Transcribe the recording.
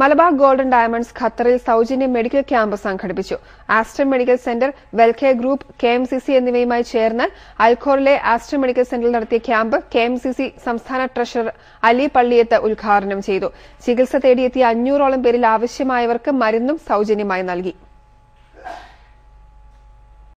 Malabar golden diamonds ഖത്തറിൽ സൌജന്യ medical camp സംഘടിപ്പിച്ചു Aster medical center welfare group K M C C എന്നിവയുമായി ചേർന്ന് അൽഖോറിലെ ആസ്റ്റർ മെഡിക്കൽ സെന്ററിൽ നടത്തിയ camp K M C C സംസ്ഥാന ട്രഷറർ അലി പള്ളിയത്ത് ഉദ്ഘാടനം ചെയ്തു ചികിത്സ തേടിയെത്തിയ അഞ്ഞൂറോളം പേരിൽ ആവശ്യമായവർക്ക് മരുന്നും സൌജന്യമായി നൽകി